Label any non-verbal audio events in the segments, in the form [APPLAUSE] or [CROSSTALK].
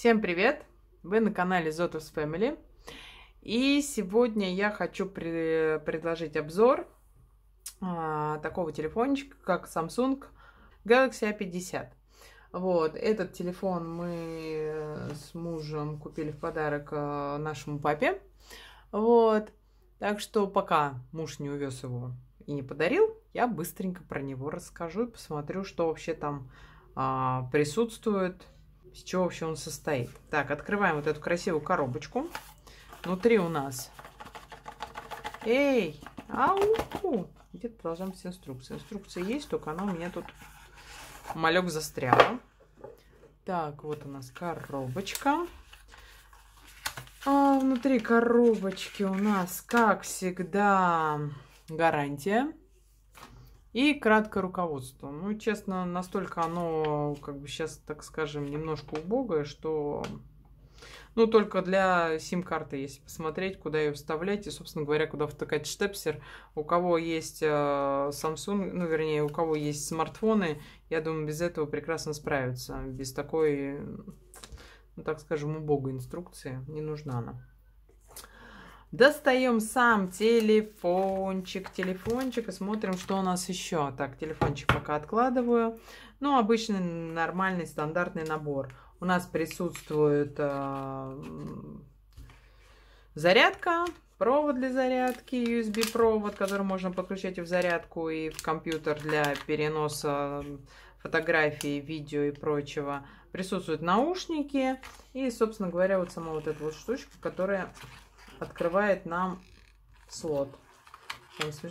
Всем привет! Вы на канале Zotus Family. И сегодня я хочу при... предложить обзор а, такого телефончика, как Samsung Galaxy A50. Вот, этот телефон мы с мужем купили в подарок а, нашему папе. Вот, так что пока муж не увез его и не подарил, я быстренько про него расскажу и посмотрю, что вообще там а, присутствует из чего вообще он состоит. Так, открываем вот эту красивую коробочку. Внутри у нас... Эй! Ау! Где-то должна быть инструкция. Инструкция есть, только она у меня тут... Малек застрял. Так, вот у нас коробочка. А внутри коробочки у нас, как всегда, гарантия. И краткое руководство. Ну, честно, настолько оно, как бы сейчас, так скажем, немножко убогое, что... Ну, только для сим-карты, если посмотреть, куда ее вставлять и, собственно говоря, куда втыкать штепсер. У кого есть э, Samsung, ну, вернее, у кого есть смартфоны, я думаю, без этого прекрасно справятся. Без такой, ну, так скажем, убогой инструкции не нужна она. Достаем сам телефончик, телефончик и смотрим, что у нас еще. Так, телефончик пока откладываю. Ну, обычный, нормальный, стандартный набор. У нас присутствует э, зарядка, провод для зарядки, USB-провод, который можно подключать и в зарядку, и в компьютер для переноса э, фотографий, видео и прочего. Присутствуют наушники и, собственно говоря, вот сама вот эта вот штучка, которая открывает нам слот.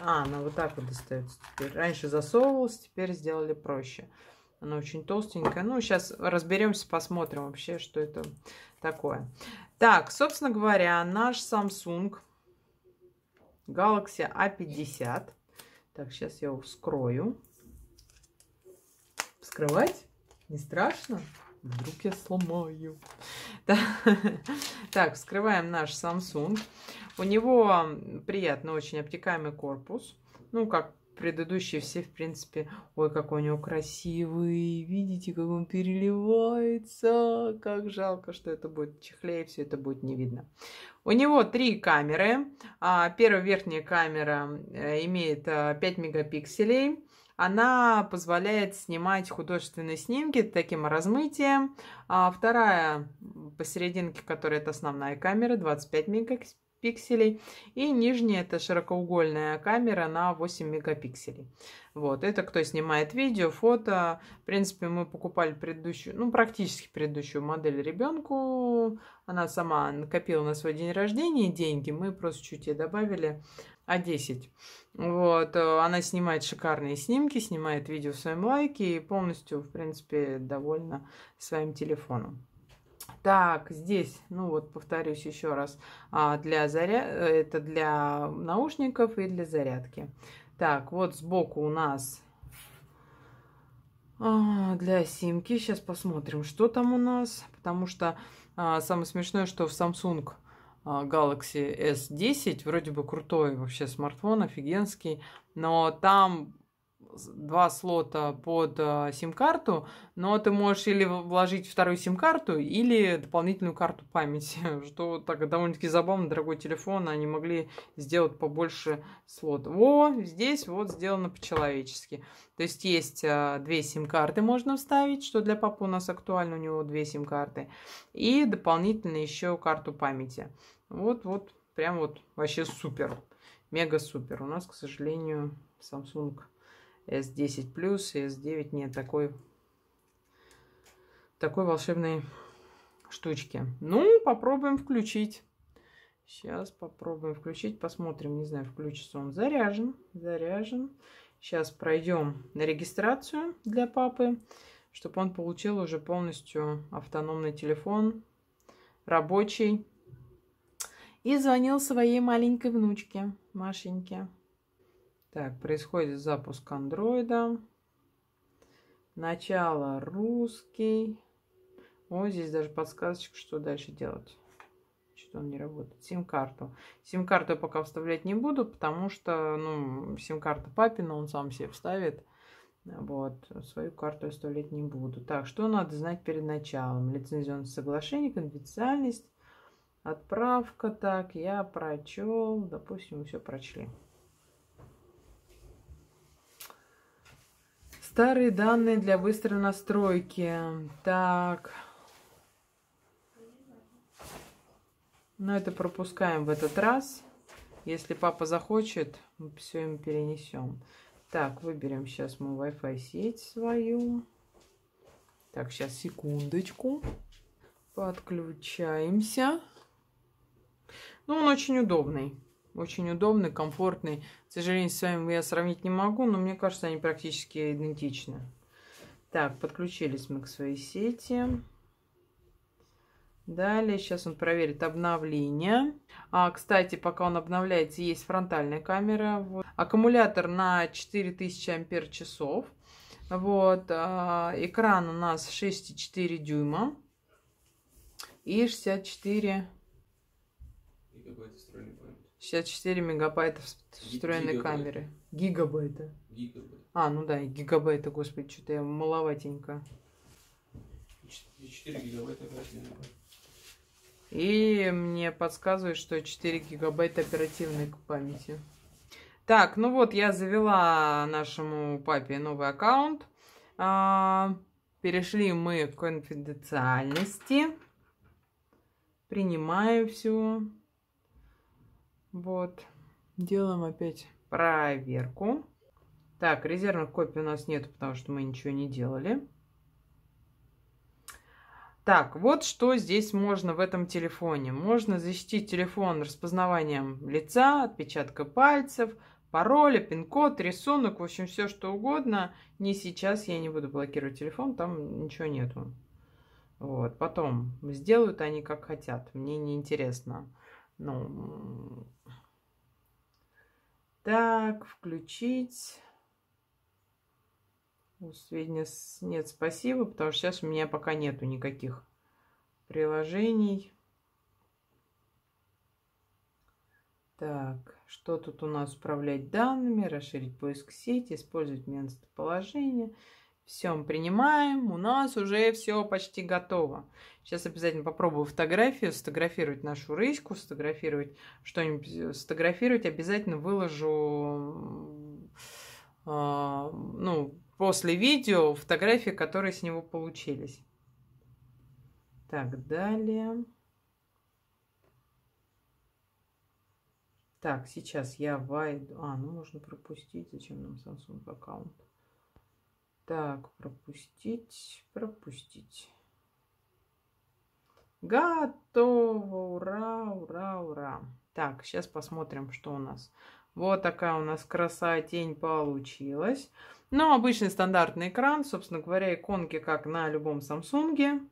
А, она вот так вот достается теперь. Раньше засовывалась, теперь сделали проще. Она очень толстенькая. Ну, сейчас разберемся, посмотрим вообще, что это такое. Так, собственно говоря, наш Samsung Galaxy A50. Так, сейчас я его вскрою. Вскрывать не страшно. Вдруг я сломаю. Так, вскрываем наш Samsung. У него приятно очень обтекаемый корпус. Ну, как предыдущие все, в принципе, ой, какой у него красивый, видите, как он переливается, как жалко, что это будет чехле, и все это будет не видно. У него три камеры, а, первая верхняя камера э, имеет 5 э, мегапикселей, она позволяет снимать художественные снимки таким размытием. А вторая посерединке, которая это основная камера, 25 мегапикселей. И нижняя это широкоугольная камера на 8 мегапикселей. Вот, это кто снимает видео, фото. В принципе, мы покупали предыдущую, ну, практически предыдущую модель ребенку. Она сама накопила на свой день рождения деньги. Мы просто чуть ей добавили а10. Вот, э, она снимает шикарные снимки, снимает видео в своем лайке и полностью, в принципе, довольна своим телефоном. Так, здесь, ну вот повторюсь еще раз, а, для заря... Э, это для наушников и для зарядки. Так, вот сбоку у нас а, для симки. Сейчас посмотрим, что там у нас. Потому что а, самое смешное, что в Samsung а, Galaxy S10, вроде бы крутой вообще смартфон, офигенский, но там два слота под э, сим-карту, но ты можешь или вложить вторую сим-карту, или дополнительную карту памяти, [LAUGHS] что так довольно-таки забавно, дорогой телефон, они могли сделать побольше слотов. Во, здесь вот сделано по-человечески. То есть есть э, две сим-карты можно вставить, что для папы у нас актуально, у него две сим-карты, и дополнительно еще карту памяти. Вот, вот, прям вот вообще супер, мега супер. У нас, к сожалению, Samsung S10 плюс, S9 нет такой, такой волшебной штучки. Ну, попробуем включить. Сейчас попробуем включить, посмотрим. Не знаю, включится он. Заряжен, заряжен. Сейчас пройдем на регистрацию для папы, чтобы он получил уже полностью автономный телефон, рабочий. И звонил своей маленькой внучке, Машеньке. Так, происходит запуск андроида. Начало русский. О, здесь даже подсказочка, что дальше делать. Что он не работает. Сим-карту. Сим-карту я пока вставлять не буду, потому что, ну, сим-карта папина, он сам себе вставит. Вот, свою карту я вставлять не буду. Так, что надо знать перед началом? Лицензионное соглашение, конфиденциальность, отправка. Так, я прочел, допустим, мы все прочли. Старые данные для быстрой настройки. Так. Но ну, это пропускаем в этот раз. Если папа захочет, мы все им перенесем. Так, выберем сейчас мы Wi-Fi сеть свою. Так, сейчас секундочку. Подключаемся. Ну, он очень удобный. Очень удобный, комфортный. К сожалению, с вами я сравнить не могу, но мне кажется, они практически идентичны. Так, подключились мы к своей сети. Далее, сейчас он проверит обновление. А, кстати, пока он обновляется, есть фронтальная камера. Вот. Аккумулятор на 4000 ампер часов. Вот, а, экран у нас 6,4 дюйма и 64 гигабайта встроенной 64 мегабайта встроенной гигабайта. камеры. Гигабайта. Гигабайта. А, ну да, гигабайта, господи, что-то я маловатенько. 4 гигабайта оперативной. И мне подсказывает, что 4 гигабайта оперативной памяти. Так, ну вот, я завела нашему папе новый аккаунт. А, перешли мы к конфиденциальности. принимаю все. Вот. Делаем опять проверку. Так, резервных копий у нас нет, потому что мы ничего не делали. Так, вот что здесь можно в этом телефоне. Можно защитить телефон распознаванием лица, отпечатка пальцев, пароля, пин-код, рисунок, в общем, все что угодно. Не сейчас я не буду блокировать телефон, там ничего нету. Вот, потом сделают они как хотят, мне неинтересно. Ну, так, включить. Сегодня нет, спасибо, потому что сейчас у меня пока нету никаких приложений. Так, что тут у нас? Управлять данными, расширить поиск сети, использовать местоположение. положения Всем принимаем, у нас уже все почти готово. Сейчас обязательно попробую фотографию, сфотографировать нашу рыську, сфотографировать что-нибудь, э, сфотографировать. Обязательно выложу, э, ну, после видео фотографии, которые с него получились. Так, далее. Так, сейчас я войду. А, ну можно пропустить. Зачем нам Samsung аккаунт? Так, пропустить, пропустить. Готово! Ура, ура, ура! Так, сейчас посмотрим, что у нас. Вот такая у нас красота тень получилась. Ну, обычный стандартный экран, собственно говоря, иконки, как на любом Samsung.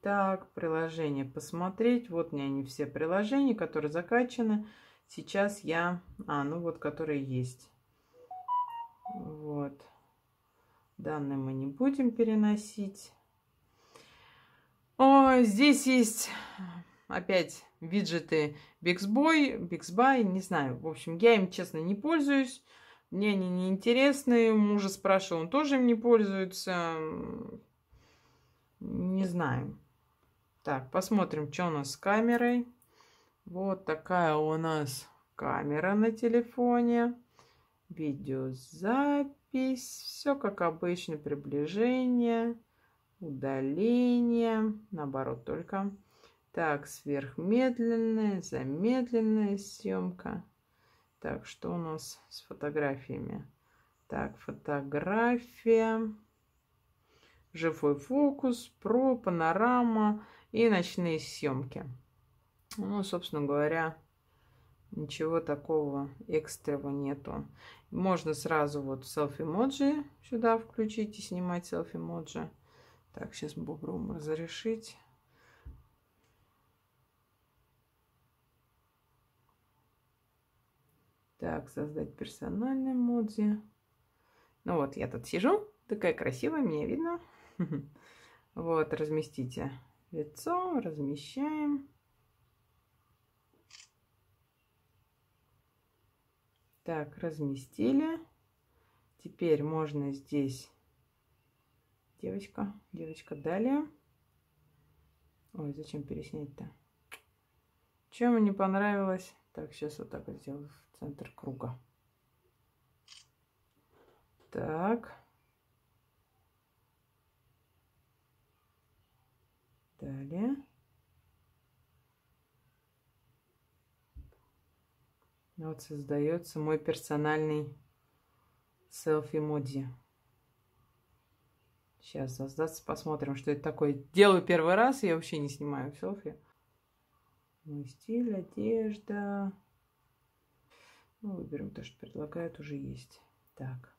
Так, приложение посмотреть. Вот у меня не все приложения, которые закачаны. Сейчас я... А, ну вот, которые есть. Вот. Данные мы не будем переносить. О, здесь есть опять виджеты Bixby, Bixby, не знаю. В общем, я им, честно, не пользуюсь. Мне они неинтересны. Мужа спрашивал, он тоже им не пользуется. Не знаю. Так, посмотрим, что у нас с камерой. Вот такая у нас камера на телефоне видеозапись, все как обычно, приближение, удаление, наоборот только. Так, сверхмедленная, замедленная съемка. Так, что у нас с фотографиями? Так, фотография, живой фокус, про, панорама и ночные съемки. Ну, собственно говоря, Ничего такого экстрего нету. Можно сразу вот селфи-моджи сюда включить и снимать селфи-моджи. Так, сейчас бугром разрешить. Так, создать персональный моди. Ну вот, я тут сижу, такая красивая, меня видно. [LAUGHS] Вот, разместите лицо, размещаем. Так, разместили. Теперь можно здесь... Девочка, девочка, далее. Ой, зачем переснять-то? Чем мне не понравилось? Так, сейчас вот так вот сделаю в центр круга. Так. Вот создается мой персональный селфи моди. Сейчас создаться, посмотрим, что это такое. Делаю первый раз, я вообще не снимаю селфи. Мой стиль, одежда. Ну, выберем то, что предлагают, уже есть. Так.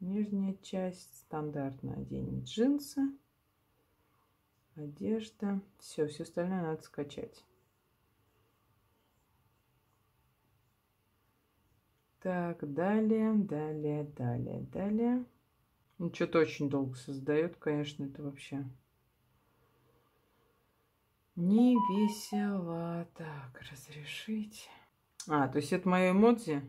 Нижняя часть стандартно оденем джинсы. Одежда. Все, все остальное надо скачать. Так, далее, далее, далее, далее. Ну, что-то очень долго создает, конечно, это вообще. Не весело. Так, разрешить. А, то есть это мои эмодзи?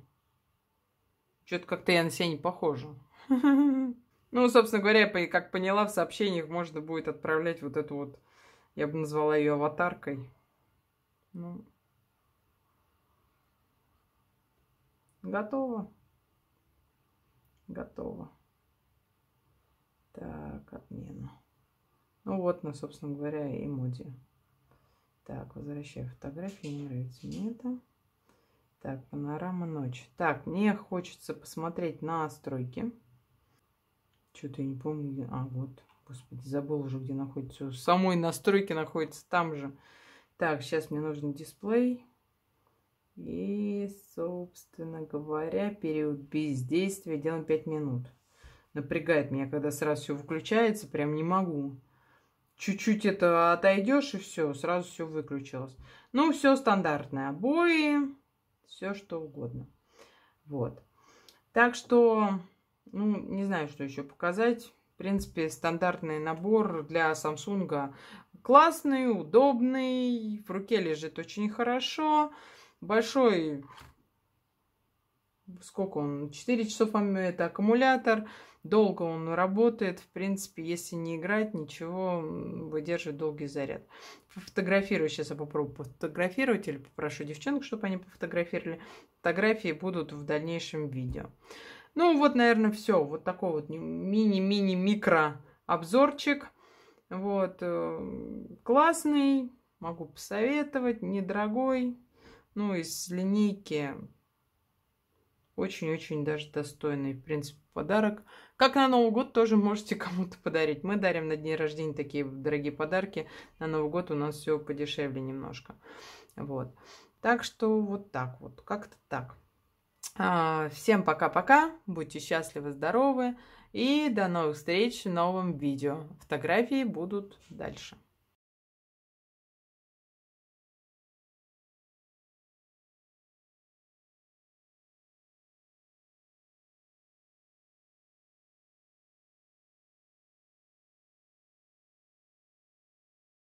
Что-то как-то я на себя не похожа. [LAUGHS] Ну, собственно говоря, я как поняла, в сообщениях можно будет отправлять вот эту вот, я бы назвала ее аватаркой. Ну, Готово? Готово. Так, отмена. Ну вот, ну, собственно говоря, и моди. Так, возвращаю фотографии, не нравится мне это. Так, панорама ночь. Так, мне хочется посмотреть настройки. Что-то я не помню. А, вот, господи, забыл уже, где находится. В самой настройки находится там же. Так, сейчас мне нужен дисплей. И, собственно говоря, период бездействия делаем 5 минут. Напрягает меня, когда сразу все выключается, прям не могу. Чуть-чуть это отойдешь, и все, сразу все выключилось. Ну, все стандартное. Обои, все что угодно. Вот. Так что, ну, не знаю, что еще показать. В принципе, стандартный набор для Samsung классный, удобный, в руке лежит очень хорошо. Хорошо большой, сколько он, 4 часов это аккумулятор, долго он работает, в принципе, если не играть, ничего, выдерживает долгий заряд. Фотографирую, сейчас я попробую пофотографировать или попрошу девчонок, чтобы они пофотографировали. Фотографии будут в дальнейшем видео. Ну вот, наверное, все. Вот такой вот мини-мини-микро обзорчик. Вот, э, классный, могу посоветовать, недорогой ну, из линейки очень-очень даже достойный, в принципе, подарок. Как на Новый год тоже можете [LAUGHS] кому-то подарить. Мы дарим на дни рождения такие дорогие подарки. На Новый год у нас все подешевле немножко. Вот. Так что вот так вот, как-то так. А, всем пока-пока, будьте счастливы, здоровы и до новых встреч в новом видео. Фотографии будут дальше.